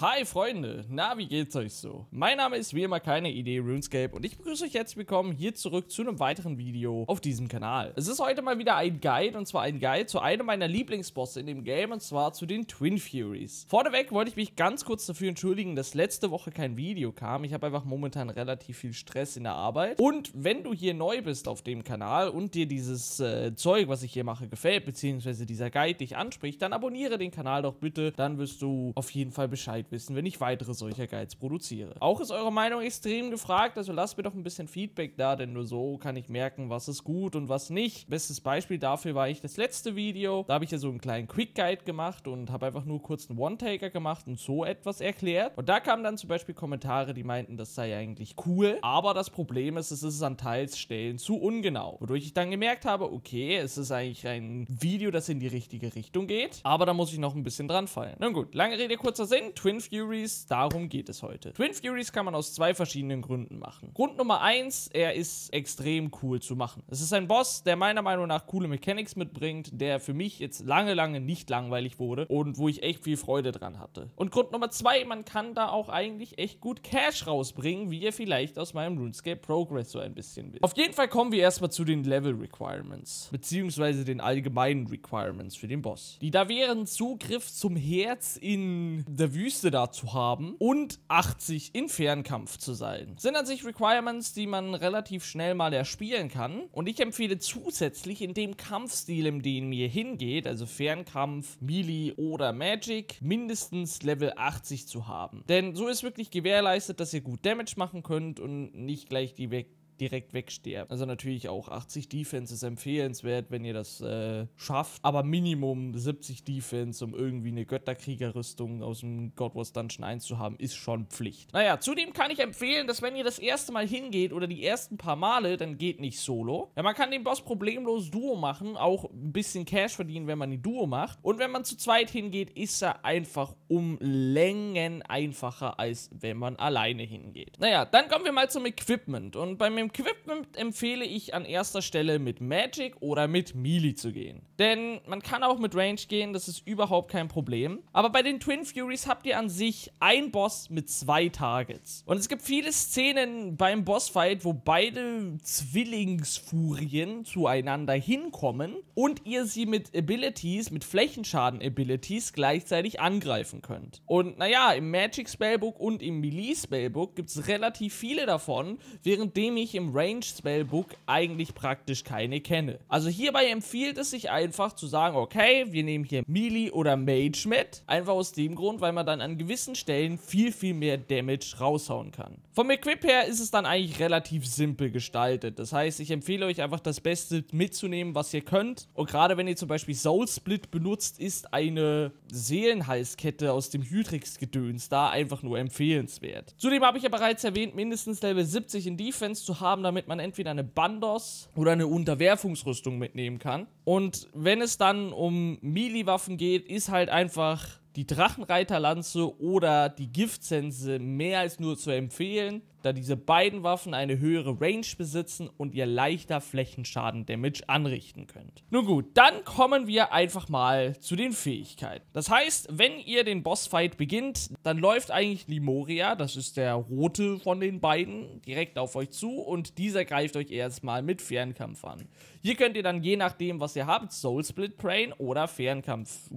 Hi Freunde, na wie geht's euch so? Mein Name ist wie immer keine Idee RuneScape und ich begrüße euch herzlich willkommen hier zurück zu einem weiteren Video auf diesem Kanal. Es ist heute mal wieder ein Guide und zwar ein Guide zu einem meiner Lieblingsbosse in dem Game und zwar zu den Twin Furies. Vorneweg wollte ich mich ganz kurz dafür entschuldigen, dass letzte Woche kein Video kam. Ich habe einfach momentan relativ viel Stress in der Arbeit und wenn du hier neu bist auf dem Kanal und dir dieses äh, Zeug, was ich hier mache, gefällt, beziehungsweise dieser Guide dich anspricht, dann abonniere den Kanal doch bitte, dann wirst du auf jeden Fall Bescheid Bescheid wissen, wenn ich weitere solcher Guides produziere. Auch ist eure Meinung extrem gefragt, also lasst mir doch ein bisschen Feedback da, denn nur so kann ich merken, was ist gut und was nicht. Bestes Beispiel dafür war ich das letzte Video, da habe ich ja so einen kleinen Quick Guide gemacht und habe einfach nur kurz einen One-Taker gemacht und so etwas erklärt. Und da kamen dann zum Beispiel Kommentare, die meinten, das sei eigentlich cool, aber das Problem ist, es ist an teils Stellen zu ungenau, wodurch ich dann gemerkt habe, okay, es ist eigentlich ein Video, das in die richtige Richtung geht, aber da muss ich noch ein bisschen dran fallen. Nun gut, lange Rede, kurzer Sinn, Twin Twin Furies, darum geht es heute. Twin Furies kann man aus zwei verschiedenen Gründen machen. Grund Nummer eins, er ist extrem cool zu machen. Es ist ein Boss, der meiner Meinung nach coole Mechanics mitbringt, der für mich jetzt lange, lange nicht langweilig wurde und wo ich echt viel Freude dran hatte. Und Grund Nummer zwei, man kann da auch eigentlich echt gut Cash rausbringen, wie ihr vielleicht aus meinem RuneScape Progress so ein bisschen wisst. Auf jeden Fall kommen wir erstmal zu den Level Requirements, beziehungsweise den allgemeinen Requirements für den Boss. Die da wären Zugriff zum Herz in der Wüste Büste dazu haben und 80 in Fernkampf zu sein. Sind an sich Requirements, die man relativ schnell mal erspielen kann. Und ich empfehle zusätzlich in dem Kampfstil, in dem ihr hingeht, also Fernkampf, Melee oder Magic, mindestens Level 80 zu haben. Denn so ist wirklich gewährleistet, dass ihr gut Damage machen könnt und nicht gleich die weg direkt wegsterben. Also natürlich auch 80 Defense ist empfehlenswert, wenn ihr das äh, schafft, aber Minimum 70 Defense, um irgendwie eine Götterkriegerrüstung aus dem God Wars Dungeon 1 zu haben, ist schon Pflicht. Naja, zudem kann ich empfehlen, dass wenn ihr das erste Mal hingeht oder die ersten paar Male, dann geht nicht solo. Ja, man kann den Boss problemlos Duo machen, auch ein bisschen Cash verdienen, wenn man die Duo macht. Und wenn man zu zweit hingeht, ist er einfach um Längen einfacher, als wenn man alleine hingeht. Naja, dann kommen wir mal zum Equipment. Und bei mir Equipment empfehle ich an erster Stelle mit Magic oder mit Melee zu gehen. Denn man kann auch mit Range gehen, das ist überhaupt kein Problem. Aber bei den Twin Furies habt ihr an sich ein Boss mit zwei Targets. Und es gibt viele Szenen beim Bossfight, wo beide Zwillingsfurien zueinander hinkommen und ihr sie mit Abilities, mit Flächenschaden-Abilities gleichzeitig angreifen könnt. Und naja, im Magic Spellbook und im Melee Spellbook gibt es relativ viele davon, währenddem ich im Range-Spellbook eigentlich praktisch keine kenne. Also hierbei empfiehlt es sich einfach zu sagen, okay, wir nehmen hier Melee oder Mage mit. Einfach aus dem Grund, weil man dann an gewissen Stellen viel, viel mehr Damage raushauen kann. Vom Equip her ist es dann eigentlich relativ simpel gestaltet. Das heißt, ich empfehle euch einfach das Beste mitzunehmen, was ihr könnt. Und gerade wenn ihr zum Beispiel Soul Split benutzt, ist eine Seelenhalskette aus dem Hydrix-Gedöns da einfach nur empfehlenswert. Zudem habe ich ja bereits erwähnt, mindestens Level 70 in Defense zu haben haben, damit man entweder eine Bandos oder eine Unterwerfungsrüstung mitnehmen kann. Und wenn es dann um Melee-Waffen geht, ist halt einfach die Drachenreiterlanze oder die Giftsense mehr als nur zu empfehlen da diese beiden Waffen eine höhere Range besitzen und ihr leichter Flächenschaden-Damage anrichten könnt. Nun gut, dann kommen wir einfach mal zu den Fähigkeiten. Das heißt, wenn ihr den Bossfight beginnt, dann läuft eigentlich Limoria, das ist der rote von den beiden, direkt auf euch zu und dieser greift euch erstmal mit Fernkampf an. Hier könnt ihr dann je nachdem, was ihr habt, Soul Split prayen oder Fernkampf,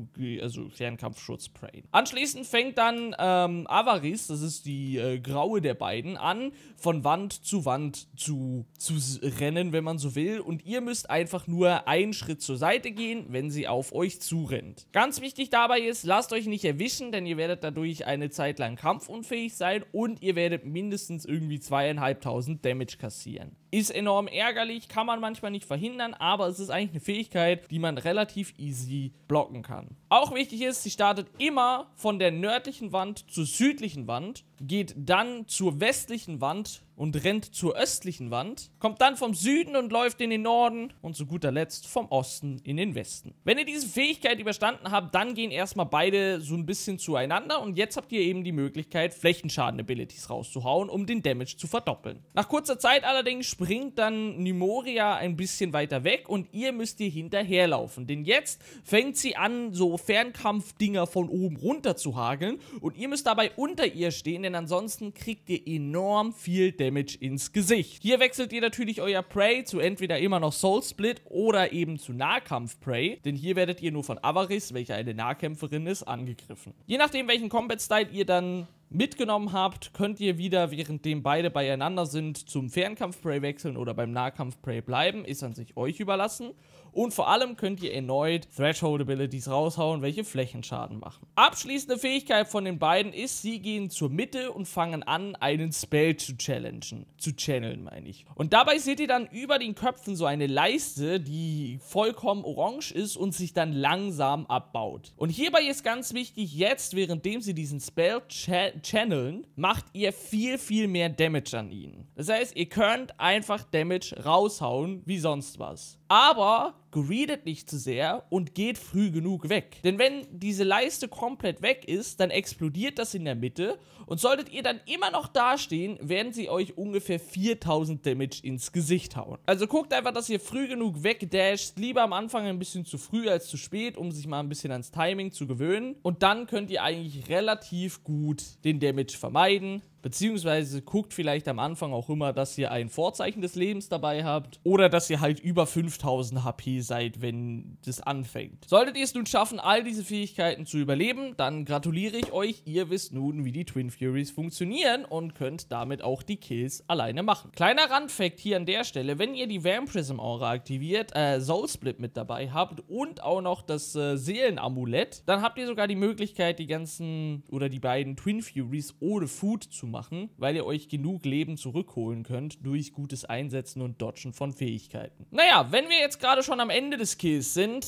also Fernkampfschutz prayen. Anschließend fängt dann ähm, Avaris, das ist die äh, graue der beiden, an, von Wand zu Wand zu, zu rennen, wenn man so will. Und ihr müsst einfach nur einen Schritt zur Seite gehen, wenn sie auf euch zurennt. Ganz wichtig dabei ist, lasst euch nicht erwischen, denn ihr werdet dadurch eine Zeit lang kampfunfähig sein und ihr werdet mindestens irgendwie zweieinhalbtausend Damage kassieren. Ist enorm ärgerlich, kann man manchmal nicht verhindern verhindern, aber es ist eigentlich eine Fähigkeit, die man relativ easy blocken kann. Auch wichtig ist, sie startet immer von der nördlichen Wand zur südlichen Wand, geht dann zur westlichen Wand und rennt zur östlichen Wand, kommt dann vom Süden und läuft in den Norden und zu guter Letzt vom Osten in den Westen. Wenn ihr diese Fähigkeit überstanden habt, dann gehen erstmal beide so ein bisschen zueinander und jetzt habt ihr eben die Möglichkeit, Flächenschaden-Abilities rauszuhauen, um den Damage zu verdoppeln. Nach kurzer Zeit allerdings springt dann Nimoria ein bisschen weiter weg und ihr müsst ihr hinterherlaufen, denn jetzt fängt sie an, so Fernkampfdinger von oben runter zu hageln und ihr müsst dabei unter ihr stehen, denn ansonsten kriegt ihr enorm viel Damage Damage ins Gesicht. Hier wechselt ihr natürlich euer Prey zu entweder immer noch Soul Split oder eben zu Nahkampf Prey, denn hier werdet ihr nur von Avaris, welcher eine Nahkämpferin ist, angegriffen. Je nachdem, welchen Combat-Style ihr dann mitgenommen habt, könnt ihr wieder, währenddem beide beieinander sind, zum Fernkampfspray wechseln oder beim Nahkampfspray bleiben. Ist an sich euch überlassen. Und vor allem könnt ihr erneut Threshold Abilities raushauen, welche Flächenschaden machen. Abschließende Fähigkeit von den beiden ist, sie gehen zur Mitte und fangen an, einen Spell zu challengen. Zu channeln, meine ich. Und dabei seht ihr dann über den Köpfen so eine Leiste, die vollkommen orange ist und sich dann langsam abbaut. Und hierbei ist ganz wichtig, jetzt, währenddem sie diesen Spell challenge channeln, macht ihr viel, viel mehr Damage an ihnen. Das heißt, ihr könnt einfach Damage raushauen, wie sonst was. Aber greedet nicht zu sehr und geht früh genug weg. Denn wenn diese Leiste komplett weg ist, dann explodiert das in der Mitte und solltet ihr dann immer noch dastehen, werden sie euch ungefähr 4000 Damage ins Gesicht hauen. Also guckt einfach, dass ihr früh genug wegdasht, lieber am Anfang ein bisschen zu früh als zu spät, um sich mal ein bisschen ans Timing zu gewöhnen und dann könnt ihr eigentlich relativ gut den Damage vermeiden. Beziehungsweise guckt vielleicht am Anfang auch immer, dass ihr ein Vorzeichen des Lebens dabei habt oder dass ihr halt über 5000 HP seid, wenn das anfängt. Solltet ihr es nun schaffen, all diese Fähigkeiten zu überleben, dann gratuliere ich euch. Ihr wisst nun, wie die Twin Furies funktionieren und könnt damit auch die Kills alleine machen. Kleiner Randfact hier an der Stelle, wenn ihr die Vampism Aura aktiviert, äh, Soul Split mit dabei habt und auch noch das äh, Seelenamulett, dann habt ihr sogar die Möglichkeit, die ganzen oder die beiden Twin Furies ohne Food zu machen, weil ihr euch genug Leben zurückholen könnt durch gutes Einsetzen und Dodgen von Fähigkeiten. Naja, wenn wir jetzt gerade schon am Ende des Kills sind,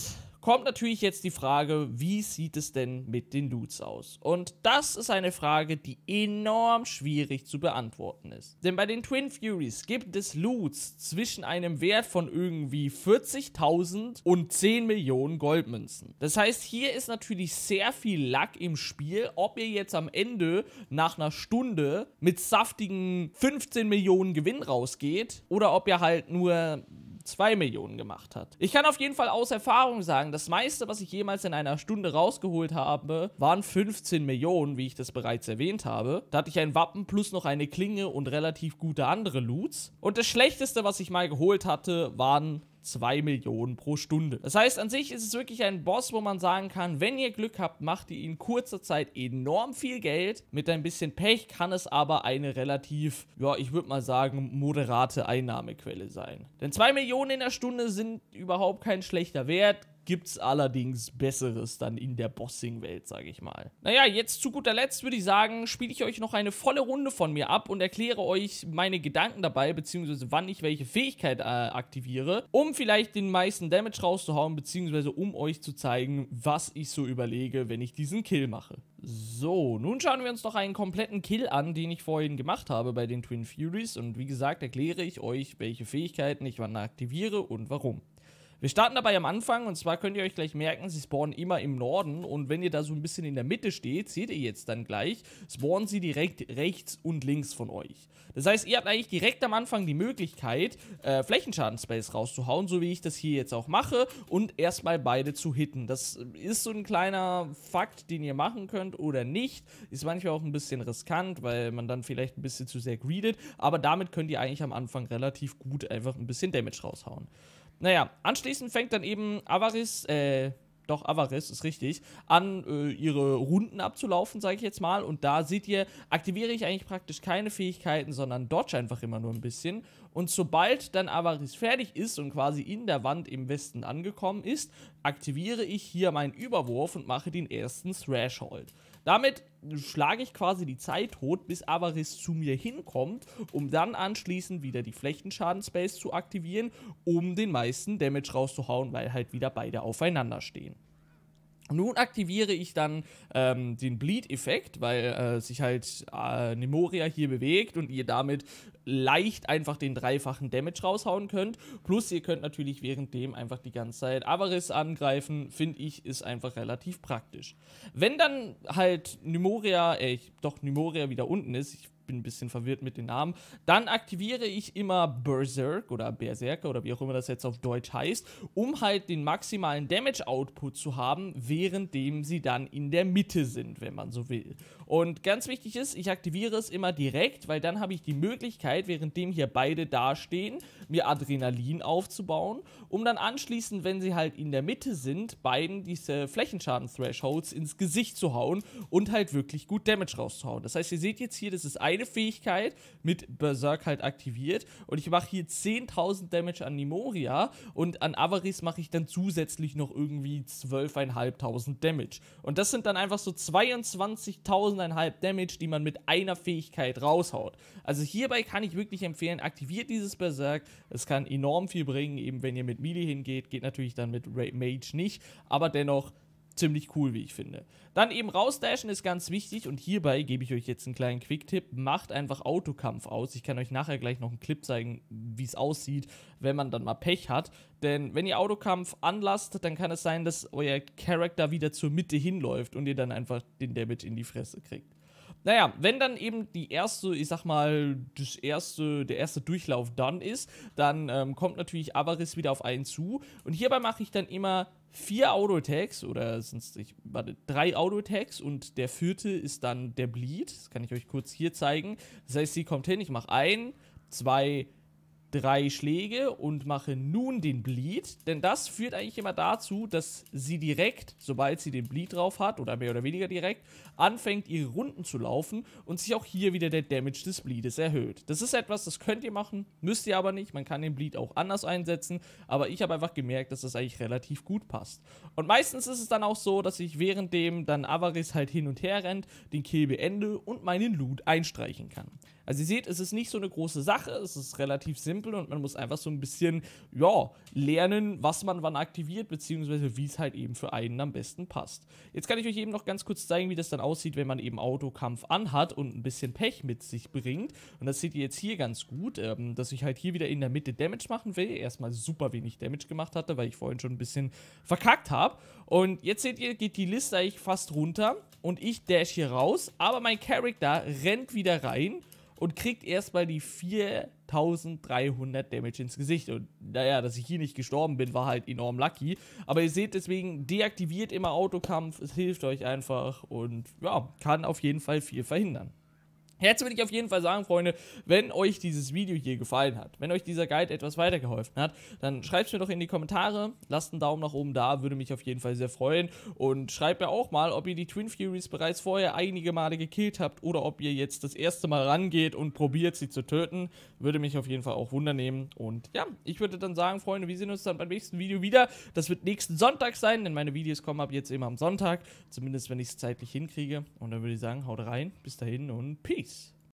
kommt natürlich jetzt die Frage, wie sieht es denn mit den Loots aus? Und das ist eine Frage, die enorm schwierig zu beantworten ist. Denn bei den Twin Furies gibt es Loots zwischen einem Wert von irgendwie 40.000 und 10 Millionen Goldmünzen. Das heißt, hier ist natürlich sehr viel Lack im Spiel, ob ihr jetzt am Ende nach einer Stunde mit saftigen 15 Millionen Gewinn rausgeht oder ob ihr halt nur 2 Millionen gemacht hat. Ich kann auf jeden Fall aus Erfahrung sagen, das meiste, was ich jemals in einer Stunde rausgeholt habe, waren 15 Millionen, wie ich das bereits erwähnt habe. Da hatte ich ein Wappen plus noch eine Klinge und relativ gute andere Loots. Und das schlechteste, was ich mal geholt hatte, waren 2 Millionen pro Stunde. Das heißt, an sich ist es wirklich ein Boss, wo man sagen kann, wenn ihr Glück habt, macht ihr in kurzer Zeit enorm viel Geld. Mit ein bisschen Pech kann es aber eine relativ, ja, ich würde mal sagen, moderate Einnahmequelle sein. Denn 2 Millionen in der Stunde sind überhaupt kein schlechter Wert gibt es allerdings Besseres dann in der Bossing-Welt, sage ich mal. Naja, jetzt zu guter Letzt würde ich sagen, spiele ich euch noch eine volle Runde von mir ab und erkläre euch meine Gedanken dabei, beziehungsweise wann ich welche Fähigkeit äh, aktiviere, um vielleicht den meisten Damage rauszuhauen, beziehungsweise um euch zu zeigen, was ich so überlege, wenn ich diesen Kill mache. So, nun schauen wir uns noch einen kompletten Kill an, den ich vorhin gemacht habe bei den Twin Furies und wie gesagt erkläre ich euch, welche Fähigkeiten ich wann aktiviere und warum. Wir starten dabei am Anfang und zwar könnt ihr euch gleich merken, sie spawnen immer im Norden und wenn ihr da so ein bisschen in der Mitte steht, seht ihr jetzt dann gleich, spawnen sie direkt rechts und links von euch. Das heißt, ihr habt eigentlich direkt am Anfang die Möglichkeit, äh, Flächenschaden-Space rauszuhauen, so wie ich das hier jetzt auch mache und erstmal beide zu hitten. Das ist so ein kleiner Fakt, den ihr machen könnt oder nicht. Ist manchmal auch ein bisschen riskant, weil man dann vielleicht ein bisschen zu sehr greedet, aber damit könnt ihr eigentlich am Anfang relativ gut einfach ein bisschen Damage raushauen. Naja, anschließend fängt dann eben Avaris, äh, doch, Avaris ist richtig, an, äh, ihre Runden abzulaufen, sage ich jetzt mal. Und da seht ihr, aktiviere ich eigentlich praktisch keine Fähigkeiten, sondern dodge einfach immer nur ein bisschen. Und sobald dann Avaris fertig ist und quasi in der Wand im Westen angekommen ist, aktiviere ich hier meinen Überwurf und mache den ersten Threshold. Damit schlage ich quasi die Zeit tot, bis Avaris zu mir hinkommt, um dann anschließend wieder die Flächenschaden-Space zu aktivieren, um den meisten Damage rauszuhauen, weil halt wieder beide aufeinander stehen. Nun aktiviere ich dann ähm, den Bleed-Effekt, weil äh, sich halt äh, Nemoria hier bewegt und ihr damit leicht einfach den dreifachen Damage raushauen könnt. Plus ihr könnt natürlich währenddem einfach die ganze Zeit Avaris angreifen, finde ich, ist einfach relativ praktisch. Wenn dann halt Nymoria, äh, doch Nymoria wieder unten ist, ich bin ein bisschen verwirrt mit den Namen. Dann aktiviere ich immer Berserk oder Berserker oder wie auch immer das jetzt auf Deutsch heißt, um halt den maximalen Damage-Output zu haben, währenddem sie dann in der Mitte sind, wenn man so will. Und ganz wichtig ist, ich aktiviere es immer direkt, weil dann habe ich die Möglichkeit, währenddem hier beide dastehen, mir Adrenalin aufzubauen, um dann anschließend, wenn sie halt in der Mitte sind, beiden diese Flächenschaden-Thresholds ins Gesicht zu hauen und halt wirklich gut Damage rauszuhauen. Das heißt, ihr seht jetzt hier, das ist eine Fähigkeit mit Berserk halt aktiviert und ich mache hier 10.000 Damage an Nimoria und an Avaris mache ich dann zusätzlich noch irgendwie 12.500 Damage. Und das sind dann einfach so 22.000 1000,5 Damage, die man mit einer Fähigkeit raushaut. Also hierbei kann ich wirklich empfehlen, aktiviert dieses Berserk. Es kann enorm viel bringen, eben wenn ihr mit Melee hingeht, geht natürlich dann mit Mage nicht, aber dennoch ziemlich cool, wie ich finde. Dann eben rausdashen ist ganz wichtig und hierbei gebe ich euch jetzt einen kleinen Quick-Tipp. Macht einfach Autokampf aus. Ich kann euch nachher gleich noch einen Clip zeigen, wie es aussieht, wenn man dann mal Pech hat. Denn wenn ihr Autokampf anlasst, dann kann es sein, dass euer Charakter wieder zur Mitte hinläuft und ihr dann einfach den Damage in die Fresse kriegt. Naja, wenn dann eben die erste, ich sag mal, das erste, der erste Durchlauf dann ist, dann ähm, kommt natürlich Avaris wieder auf einen zu. Und hierbei mache ich dann immer vier auto Autotags oder sonst ich, warte, drei Autotags und der vierte ist dann der Bleed. Das kann ich euch kurz hier zeigen. Das heißt, sie kommt hin, ich mache ein, zwei, drei Schläge und mache nun den Bleed, denn das führt eigentlich immer dazu, dass sie direkt, sobald sie den Bleed drauf hat oder mehr oder weniger direkt, anfängt ihre Runden zu laufen und sich auch hier wieder der Damage des Bleedes erhöht. Das ist etwas, das könnt ihr machen, müsst ihr aber nicht, man kann den Bleed auch anders einsetzen, aber ich habe einfach gemerkt, dass das eigentlich relativ gut passt. Und meistens ist es dann auch so, dass ich währenddem dann Avaris halt hin und her rennt, den Kill beende und meinen Loot einstreichen kann. Also ihr seht, es ist nicht so eine große Sache, es ist relativ simpel und man muss einfach so ein bisschen, ja, lernen, was man wann aktiviert, beziehungsweise wie es halt eben für einen am besten passt. Jetzt kann ich euch eben noch ganz kurz zeigen, wie das dann aussieht, wenn man eben Autokampf anhat und ein bisschen Pech mit sich bringt. Und das seht ihr jetzt hier ganz gut, ähm, dass ich halt hier wieder in der Mitte Damage machen will. Erstmal super wenig Damage gemacht hatte, weil ich vorhin schon ein bisschen verkackt habe. Und jetzt seht ihr, geht die Liste eigentlich fast runter und ich dash hier raus, aber mein Charakter rennt wieder rein und kriegt erstmal die 4300 Damage ins Gesicht. Und naja, dass ich hier nicht gestorben bin, war halt enorm lucky. Aber ihr seht deswegen, deaktiviert immer Autokampf, es hilft euch einfach und ja, kann auf jeden Fall viel verhindern. Jetzt will ich auf jeden Fall sagen, Freunde, wenn euch dieses Video hier gefallen hat, wenn euch dieser Guide etwas weitergeholfen hat, dann schreibt es mir doch in die Kommentare, lasst einen Daumen nach oben da, würde mich auf jeden Fall sehr freuen und schreibt mir auch mal, ob ihr die Twin Furies bereits vorher einige Male gekillt habt oder ob ihr jetzt das erste Mal rangeht und probiert sie zu töten, würde mich auf jeden Fall auch wundern nehmen und ja, ich würde dann sagen, Freunde, wir sehen uns dann beim nächsten Video wieder, das wird nächsten Sonntag sein, denn meine Videos kommen ab jetzt immer am Sonntag, zumindest wenn ich es zeitlich hinkriege und dann würde ich sagen, haut rein, bis dahin und Peace. peace.